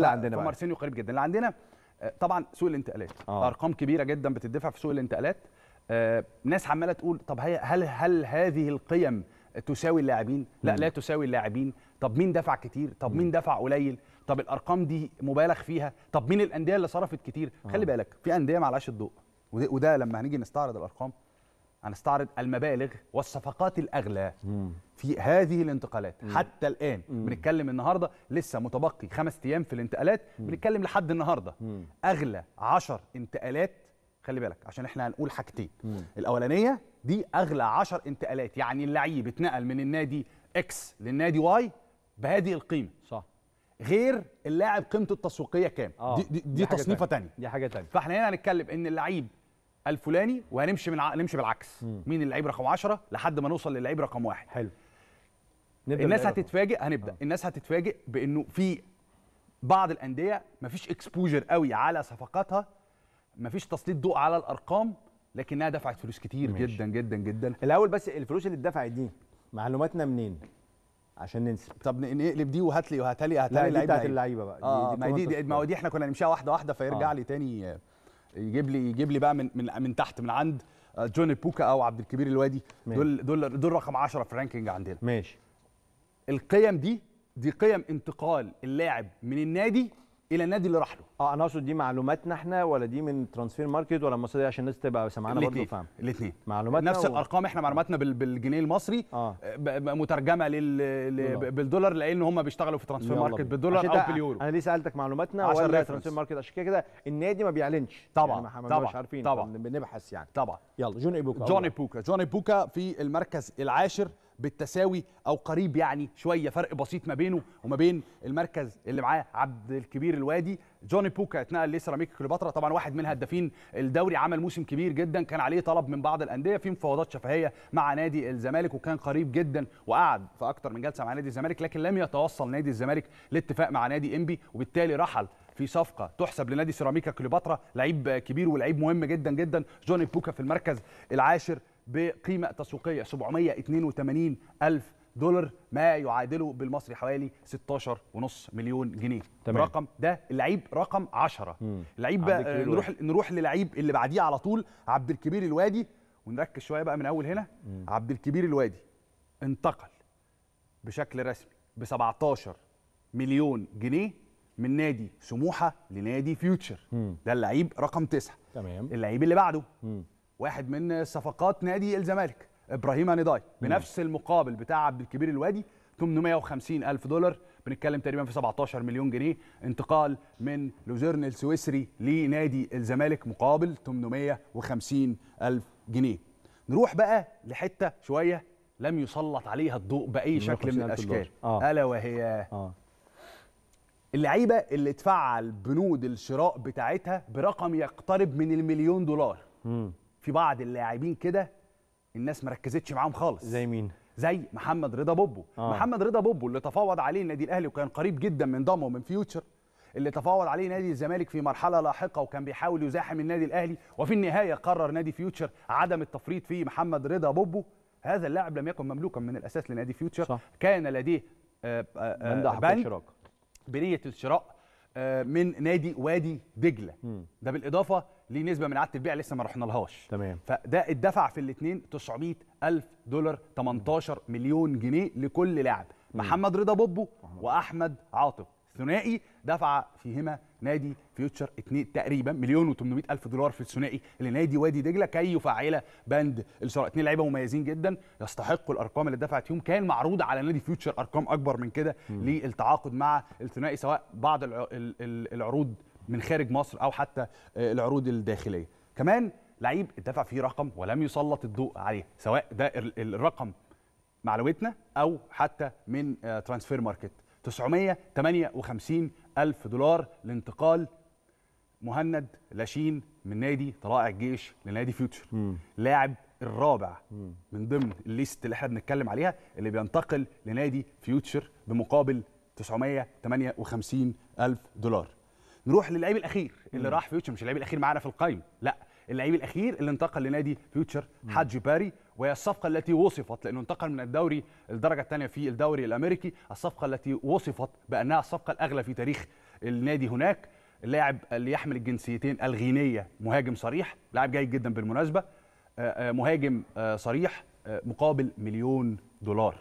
اللي عندنا بقى مارسينيو قريب جدا اللي عندنا آه، طبعا سوق الانتقالات آه. ارقام كبيره جدا بتدفع في سوق الانتقالات آه ناس عماله تقول طب هي هل هل هذه القيم تساوي اللاعبين لا لا تساوي اللاعبين طب مين دفع كتير طب مين دفع قليل طب الارقام دي مبالغ فيها طب مين الانديه اللي صرفت كتير خلي آه. بالك في انديه معلهاش الضوء وده لما هنيجي نستعرض الارقام هنستعرض المبالغ والصفقات الاغلى في هذه الانتقالات مم. حتى الان مم. بنتكلم النهارده لسه متبقي خمس ايام في الانتقالات مم. بنتكلم لحد النهارده مم. اغلى 10 انتقالات خلي بالك عشان احنا هنقول حاجتين الاولانيه دي اغلى 10 انتقالات يعني اللعيب اتنقل من النادي اكس للنادي واي بهذه القيمه صح غير اللاعب قيمته التسويقيه كام آه. دي, دي, دي, دي تصنيفه ثانيه دي حاجه ثانيه فاحنا هنا هنتكلم ان اللعيب الفلاني وهنمشي من ع... نمشي بالعكس مم. مين اللعيب رقم 10 لحد ما نوصل للعيب رقم واحد حلو نبدأ الناس هتتفاجئ هنبدا آه. الناس هتتفاجئ بانه في بعض الانديه مفيش اكسبوجر قوي على صفقاتها مفيش تسليط ضوء على الارقام لكنها دفعت فلوس كتير ماشي. جدا جدا جدا الاول بس الفلوس اللي اتدفعت دي معلوماتنا منين عشان ننسى طب نقلب دي وهات لي وهات لي هات لي اللعيبه بتاعت اللعيبه بقى آه دي, دي ما دي, دي ما دي احنا كنا نمشيها واحده واحده فيرجع آه. لي تاني يجيب لي يجيب لي بقى من من من تحت من عند آه، جوني بوكا او عبد الكبير الوادي دول دول دول رقم 10 في الرانكينج عندنا ماشي القيم دي دي قيم انتقال اللاعب من النادي الى النادي اللي راح له اه انا اقصد دي معلوماتنا احنا ولا دي من ترانسفير ماركت ولا المصريه عشان الناس تبقى سامعانا برضه فاهم الاثنين معلوماتنا نفس و... الارقام احنا معلوماتنا بالجنيه المصري آه. مترجمه لل... بالدولار لان هم بيشتغلوا في ترانسفير ماركت بالدولار او باليورو انا ليه سالتك معلوماتنا عشان ترانسفير ماركت عشان كده كده النادي ما بيعلنش يعني طبعا يعني ما طبعا مش عارفين طبعا بنبحث يعني طبعا يلا جون ايبوكا جون ايبوكا جون ايبوكا في المركز العاشر بالتساوي او قريب يعني شويه فرق بسيط ما بينه وما بين المركز اللي معاه عبد الكبير الوادي جوني بوكا اتنقل لسيراميكا كليوباترا طبعا واحد من هدافين الدوري عمل موسم كبير جدا كان عليه طلب من بعض الانديه في مفاوضات شفهيه مع نادي الزمالك وكان قريب جدا وقعد في اكتر من جلسه مع نادي الزمالك لكن لم يتوصل نادي الزمالك لاتفاق مع نادي انبي وبالتالي رحل في صفقه تحسب لنادي سيراميكا كليوباترا لعيب كبير ولعيب مهم جدا جدا جوني بوكا في المركز العاشر بقيمه تسويقيه 782 الف دولار ما يعادله بالمصري حوالي 16.5 مليون جنيه تمام. رقم ده اللعيب رقم 10 اللعيب بقى نروح نروح للعيب اللي بعديه على طول عبد الكبير الوادي ونركز شويه بقى من اول هنا مم. عبد الكبير الوادي انتقل بشكل رسمي ب 17 مليون جنيه من نادي سموحه لنادي فيوتشر مم. ده اللعيب رقم 9 تمام اللعيب اللي بعده مم. واحد من صفقات نادي الزمالك ابراهيم انيداي بنفس المقابل بتاع عبد الكبير الوادي 850 الف دولار بنتكلم تقريبا في 17 مليون جنيه انتقال من لوزيرن السويسري لنادي الزمالك مقابل 850 الف جنيه نروح بقى لحته شويه لم يسلط عليها الضوء باي شكل من الاشكال آه. الا وهي آه. اللعيبه اللي اتفعل بنود الشراء بتاعتها برقم يقترب من المليون دولار مم. في بعض اللاعبين كده الناس ما ركزتش معاهم خالص زي مين زي محمد رضا بوبو آه. محمد رضا بوبو اللي تفاوض عليه النادي الاهلي وكان قريب جدا من ضمه من فيوتشر اللي تفاوض عليه نادي الزمالك في مرحله لاحقه وكان بيحاول يزاحم النادي الاهلي وفي النهايه قرر نادي فيوتشر عدم التفريط في محمد رضا بوبو هذا اللاعب لم يكن مملوكا من الاساس لنادي فيوتشر صح. كان لديه آآ آآ بند بنيه الشراء آه، من نادي وادي دجله ده بالاضافه ليه نسبه من عاده البيع لسه ما رحنا لهاش تمام فده اتدفع في الاثنين 900 الف دولار 18 مليون جنيه لكل لاعب محمد رضا بوبو واحمد عاطف ثنائي دفع فيهما نادي فيوتشر 2 تقريبا مليون و800 الف دولار في الثنائي لنادي وادي دجله كي يفعل بند الشراء اثنين لعيبه مميزين جدا يستحقوا الارقام اللي دفعت فيهم كان معروض على نادي فيوتشر ارقام اكبر من كده للتعاقد مع الثنائي سواء بعض العروض من خارج مصر او حتى آه، العروض الداخليه كمان لعيب اتدفع فيه رقم ولم يسلط الضوء عليه سواء ده الرقم معلومتنا او حتى من آه، ترانسفير ماركت 958 الف دولار لانتقال مهند لاشين من نادي طلائع الجيش لنادي فيوتشر لاعب الرابع مم. من ضمن الليست اللي احنا بنتكلم عليها اللي بينتقل لنادي فيوتشر بمقابل 958 الف دولار نروح للعيب الاخير اللي راح فيوتشر مش اللعيب الاخير معانا في القائمه لا اللعيب الاخير اللي انتقل لنادي فيوتشر حاجي باري وهي الصفقه التي وصفت لانه انتقل من الدوري الدرجه الثانيه في الدوري الامريكي الصفقه التي وصفت بانها الصفقه الاغلى في تاريخ النادي هناك اللاعب اللي يحمل الجنسيتين الغينيه مهاجم صريح لاعب جيد جدا بالمناسبه آه، آه، مهاجم آه، صريح مقابل مليون دولار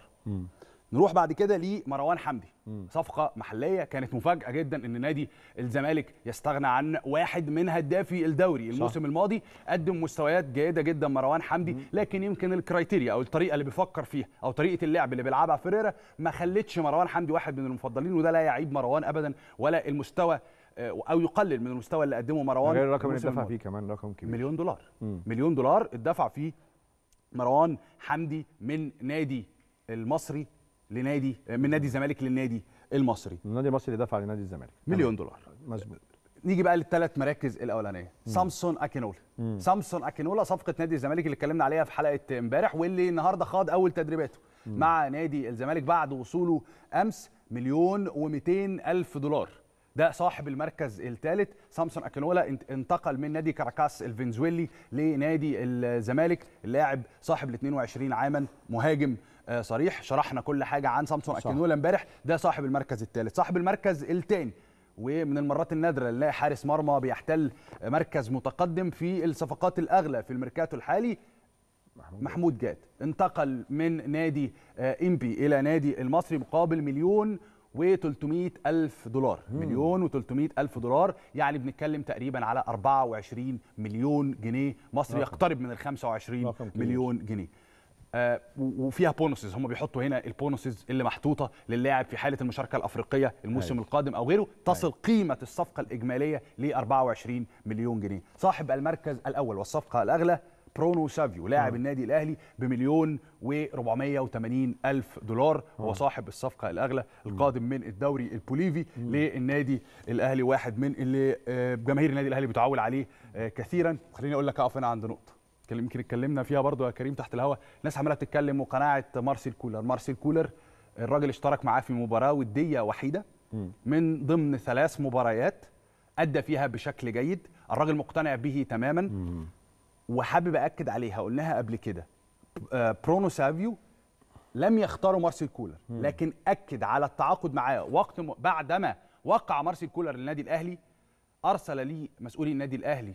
نروح بعد كده لمروان حمدي صفقه محليه كانت مفاجاه جدا ان نادي الزمالك يستغنى عن واحد من هدافي الدوري الموسم الماضي قدم مستويات جيده جدا مروان حمدي لكن يمكن الكرايتيريا او الطريقه اللي بيفكر فيها او طريقه اللعب اللي بيلعبها فيريرا ما خلتش مروان حمدي واحد من المفضلين وده لا يعيب مروان ابدا ولا المستوى آه، او يقلل من المستوى اللي قدمه مروان غير الرقم اللي اتدفع فيه كمان رقم كبير مليون دولار مم. مليون دولار اتدفع فيه مروان حمدي من نادي المصري لنادي من نادي الزمالك للنادي المصري النادي المصري دفع لنادي الزمالك مليون دولار مظبوط نيجي بقى للثلاث مراكز الاولانيه سامسون اكينولا سامسون اكينولا صفقه نادي الزمالك اللي اتكلمنا عليها في حلقه امبارح واللي النهارده خاض اول تدريباته مع نادي الزمالك بعد وصوله امس مليون و الف دولار ده صاحب المركز الثالث سامسون اكينولا انتقل من نادي كاراكاس الفنزويلي لنادي الزمالك اللاعب صاحب ال 22 عاما مهاجم آه، صريح شرحنا كل حاجه عن سامسون اكينولا امبارح ده صاحب المركز الثالث صاحب المركز الثاني ومن المرات النادره نلاقي حارس مرمى بيحتل مركز متقدم في الصفقات الاغلى في الميركاتو الحالي محمود, محمود جاد انتقل من نادي آه، انبي الى نادي المصري مقابل مليون و300 ألف دولار مم. مليون و300 ألف دولار يعني بنتكلم تقريبا على 24 مليون جنيه مصري يقترب من ال 25 مليون جنيه آه، وفيها بونسز هم بيحطوا هنا البونسز اللي محطوطه للاعب في حاله المشاركه الافريقيه الموسم هاي. أيوة. القادم او غيره تصل هاي. أيوة. قيمه الصفقه الاجماليه ل 24 مليون جنيه صاحب المركز الاول والصفقه الاغلى برونو سافيو لاعب أيوة. النادي الاهلي بمليون و480 الف دولار هو صاحب الصفقه الاغلى القادم من الدوري البوليفي للنادي الاهلي واحد من اللي آه، جماهير النادي الاهلي بتعول عليه آه، كثيرا خليني اقول لك اقف هنا عند نقطه يمكن اتكلمنا فيها برضو يا كريم تحت الهواء الناس عماله تتكلم وقناعه مارسيل كولر مارسيل كولر الراجل اشترك معاه في مباراه وديه وحيده من ضمن ثلاث مباريات ادى فيها بشكل جيد الراجل مقتنع به تماما وحابب اكد عليها قلناها قبل كده برونو آه، سافيو لم يختاروا مارسيل كولر لكن اكد على التعاقد معاه وقت بعدما وقع مارسيل كولر للنادي الاهلي ارسل لي مسؤولي النادي الاهلي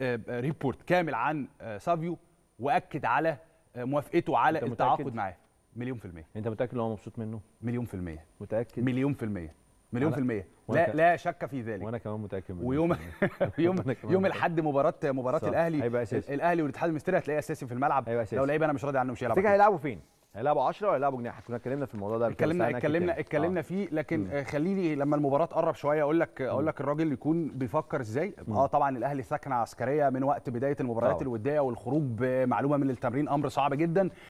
آه، آه، ريبورت كامل عن آه، سافيو واكد على موافقته على التعاقد معاه مليون في المية انت متأكد ان هو مبسوط منه؟ مليون في المية متأكد؟ مليون في المية مليون في المية لا لا شك في ذلك وانا كمان متأكد منه ويوم يوم يوم الاحد مباراة مباراة الاهلي الاهلي والاتحاد المصري هتلاقيه اساسي في الملعب لو لعيب انا مش راضي عنه مش هيلعب هيلعبوا فين؟ هيلعبوا 10 ولا هيلعبوا جناح كنا اتكلمنا في الموضوع ده اتكلمنا اتكلمنا يعني. اتكلمنا آه. فيه لكن م. خليني لما المباراه تقرب شويه اقول لك اقول لك الراجل يكون بيفكر ازاي اه طبعا الاهلي سكنه عسكريه من وقت بدايه المباريات الوديه والخروج بمعلومه من التمرين امر صعب جدا